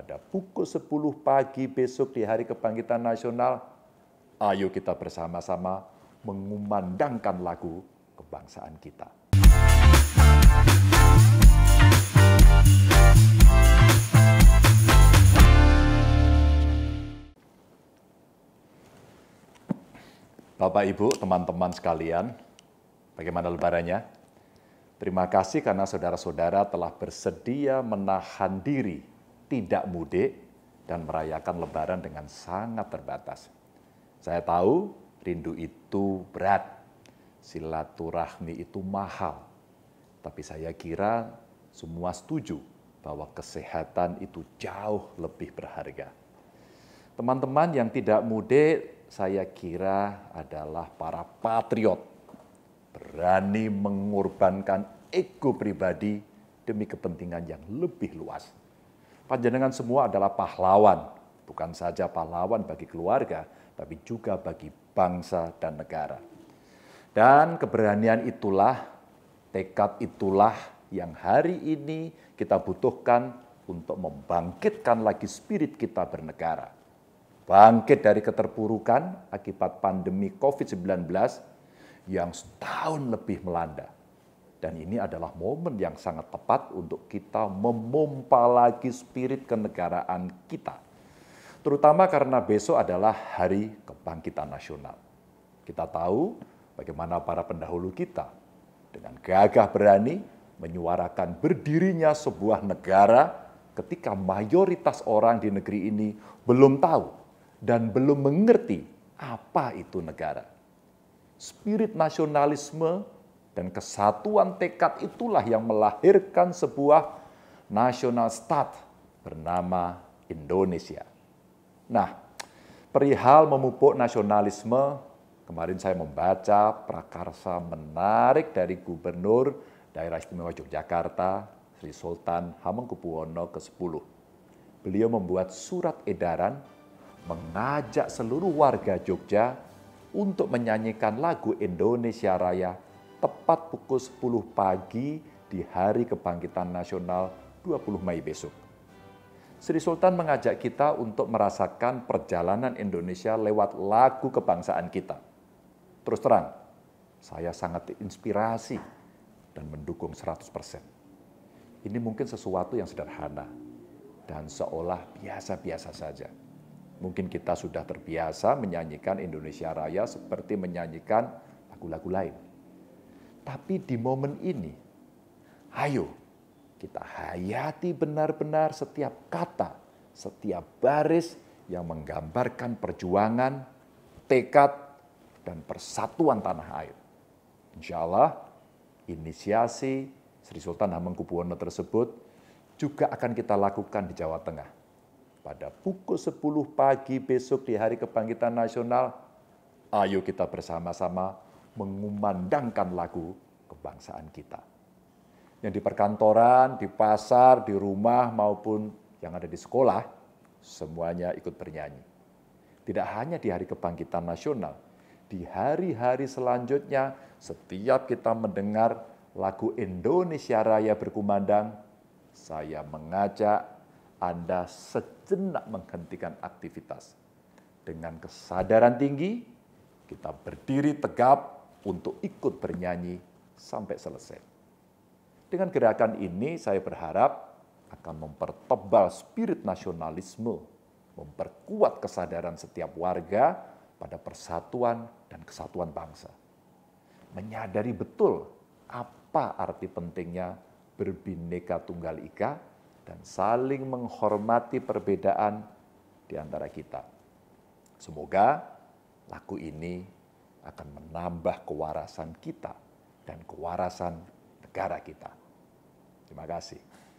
pada pukul 10 pagi besok di Hari Kebangkitan Nasional, ayo kita bersama-sama mengumandangkan lagu kebangsaan kita. Bapak, Ibu, teman-teman sekalian, bagaimana lebarannya? Terima kasih karena saudara-saudara telah bersedia menahan diri tidak mudik, dan merayakan lebaran dengan sangat terbatas. Saya tahu rindu itu berat, silaturahmi itu mahal, tapi saya kira semua setuju bahwa kesehatan itu jauh lebih berharga. Teman-teman yang tidak mudik, saya kira adalah para patriot, berani mengorbankan ego pribadi demi kepentingan yang lebih luas. Panjenengan semua adalah pahlawan, bukan saja pahlawan bagi keluarga, tapi juga bagi bangsa dan negara. Dan keberanian itulah, tekad itulah yang hari ini kita butuhkan untuk membangkitkan lagi spirit kita bernegara. Bangkit dari keterpurukan akibat pandemi COVID-19 yang setahun lebih melanda dan ini adalah momen yang sangat tepat untuk kita memompa lagi spirit kenegaraan kita. Terutama karena besok adalah hari kebangkitan nasional. Kita tahu bagaimana para pendahulu kita dengan gagah berani menyuarakan berdirinya sebuah negara ketika mayoritas orang di negeri ini belum tahu dan belum mengerti apa itu negara. Spirit nasionalisme dan kesatuan tekad itulah yang melahirkan sebuah national stat bernama Indonesia. Nah, perihal memupuk nasionalisme, kemarin saya membaca prakarsa menarik dari Gubernur Daerah Istimewa Yogyakarta, Sri Sultan Hamengkubuwono ke-10. Beliau membuat surat edaran mengajak seluruh warga Jogja untuk menyanyikan lagu Indonesia Raya tepat pukul 10 pagi di Hari Kebangkitan Nasional 20 Mei besok. Sri Sultan mengajak kita untuk merasakan perjalanan Indonesia lewat lagu kebangsaan kita. Terus terang, saya sangat terinspirasi dan mendukung 100%. Ini mungkin sesuatu yang sederhana dan seolah biasa-biasa saja. Mungkin kita sudah terbiasa menyanyikan Indonesia Raya seperti menyanyikan lagu-lagu lain. Tapi di momen ini, ayo kita hayati benar-benar setiap kata, setiap baris yang menggambarkan perjuangan, tekad, dan persatuan tanah air. Insya Allah, inisiasi Sri Sultan Hamengkubuwono tersebut juga akan kita lakukan di Jawa Tengah. Pada pukul 10 pagi besok di Hari Kebangkitan Nasional, ayo kita bersama-sama mengumandangkan lagu kebangsaan kita. Yang di perkantoran, di pasar, di rumah, maupun yang ada di sekolah, semuanya ikut bernyanyi. Tidak hanya di hari kebangkitan nasional, di hari-hari selanjutnya setiap kita mendengar lagu Indonesia Raya berkumandang, saya mengajak Anda sejenak menghentikan aktivitas. Dengan kesadaran tinggi, kita berdiri tegap untuk ikut bernyanyi sampai selesai. Dengan gerakan ini saya berharap akan mempertebal spirit nasionalisme, memperkuat kesadaran setiap warga pada persatuan dan kesatuan bangsa. Menyadari betul apa arti pentingnya berbineka tunggal ika dan saling menghormati perbedaan di antara kita. Semoga laku ini akan menambah kewarasan kita dan kewarasan negara kita. Terima kasih.